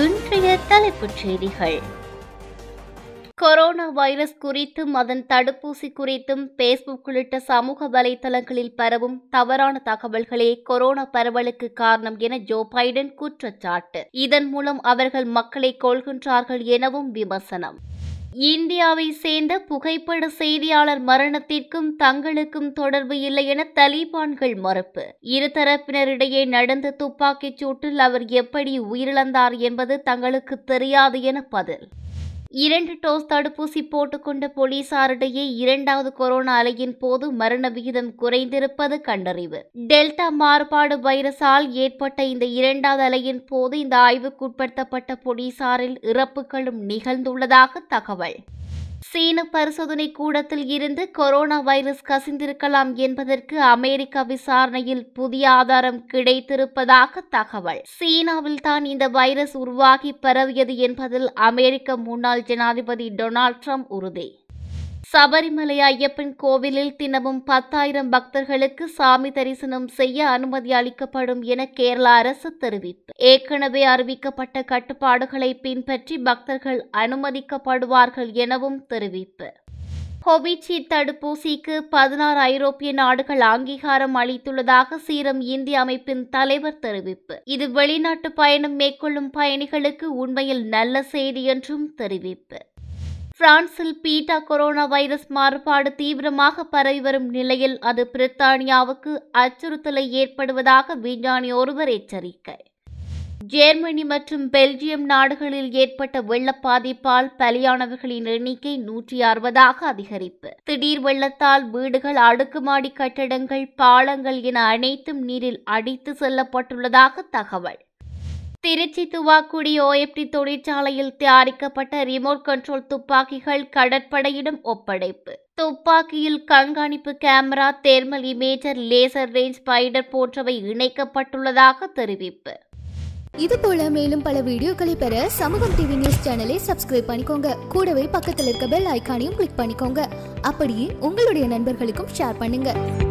இன்றைய தலைப்புச் செய்திகள் கொரோனா வைரஸ் குறித்தும் அதன் தடுப்பூசி குறித்தும் பேஸ்புக் உள்ளிட்ட சமூக வலைதளங்களில் பரவும் தவறான தகவல்களே கொரோனா பரவலுக்கு காரணம் என ஜோ பைடன் குற்றச்சாட்டு இதன் மூலம் அவர்கள் மக்களை கொள்கின்றார்கள் எனவும் விமர்சனம் இந்தியாவை சேர்ந்த புகைப்பட செய்தியாளர் மரணத்திற்கும் தங்களுக்கும் தொடர்பு இல்லை என தலிபான்கள் மறுப்பு இருதரப்பினரிடையே நடந்த துப்பாக்கிச் சூட்டில் அவர் எப்படி உயிரிழந்தார் என்பது தங்களுக்கு தெரியாது என பதில் இரண்டு டோஸ் தடுப்பூசி போட்டுக்கொண்ட போலீசாரிடையே இரண்டாவது கொரோனா அலையின் போது மரண விகிதம் குறைந்திருப்பது கண்டறிவு டெல்டா மாறுபாடு வைரஸால் ஏற்பட்ட இந்த இரண்டாவது அலையின் போது இந்த ஆய்வுக்குட்படுத்தப்பட்ட போலீசாரில் இறப்புகளும் நிகழ்ந்துள்ளதாக தகவல் சீன பரிசோதனை கூடத்தில் இருந்து கொரோனா வைரஸ் கசிந்திருக்கலாம் என்பதற்கு அமெரிக்க விசாரணையில் புதிய ஆதாரம் கிடைத்திருப்பதாக தகவல் சீனாவில் தான் இந்த வைரஸ் உருவாகி பரவியது என்பதில் அமெரிக்க முன்னாள் ஜனாதிபதி டொனால்ட் ட்ரம்ப் உறுதி சபரிமலை ஐயப்பன் கோவிலில் தினமும் பத்தாயிரம் பக்தர்களுக்கு சாமி தரிசனம் செய்ய அனுமதி அளிக்கப்படும் என கேரள அரசு தெரிவிப்பு ஏற்கனவே அறிவிக்கப்பட்ட கட்டுப்பாடுகளை பின்பற்றி பக்தர்கள் அனுமதிக்கப்படுவார்கள் எனவும் தெரிவிப்பு கோவிஷீல்டு தடுப்பூசிக்கு பதினாறு ஐரோப்பிய நாடுகள் அங்கீகாரம் அளித்துள்ளதாக சீரம் இந்திய அமைப்பின் தலைவர் தெரிவிப்பு இது வெளிநாட்டு பயணம் மேற்கொள்ளும் பயணிகளுக்கு உண்மையில் நல்ல செய்தி என்றும் தெரிவிப்பு பிரான்சில் பீட்டா கொரோனா வைரஸ் மாறுபாடு தீவிரமாக பரவி வரும் நிலையில் அது பிரித்தானியாவுக்கு அச்சுறுத்தலை ஏற்படுவதாக விஞ்ஞானி ஒருவர் எச்சரிக்கை ஜெர்மனி மற்றும் பெல்ஜியம் நாடுகளில் ஏற்பட்ட வெள்ள பாதிப்பால் பலியானவர்களின் எண்ணிக்கை நூற்றி அறுபதாக அதிகரிப்பு திடீர் வெள்ளத்தால் வீடுகள் அடுக்குமாடி கட்டடங்கள் பாலங்கள் என அனைத்தும் நீரில் அடித்து செல்லப்பட்டுள்ளதாக தகவல் திருச்சி துவாக்குடி ஓஎப்டி தொழிற்சாலையில் தயாரிக்கப்பட்ட ரிமோட் கண்ட்ரோல் துப்பாக்கிகள் கடற்படையிடம் ஒப்படைப்பு துப்பாக்கியில் கண்காணிப்பு camera thermal imager laser range ஸ்பைடர் போன்றவை இணைக்கப்பட்டுள்ளதாக தெரிவிப்பு இது போல மேலும் பல வீடியோக்களை பெற சமூகம் டிவி நியூஸ் சேனலை சப்ஸ்கிரைப் பண்ணிக்கோங்க கூடவே பக்கத்தில் இருக்க பெல் ஐக்கானையும் கிளிக் பண்ணிக்கோங்க அப்படியே உங்களுடைய நண்பர்களுக்கும் ஷேர் பண்ணுங்க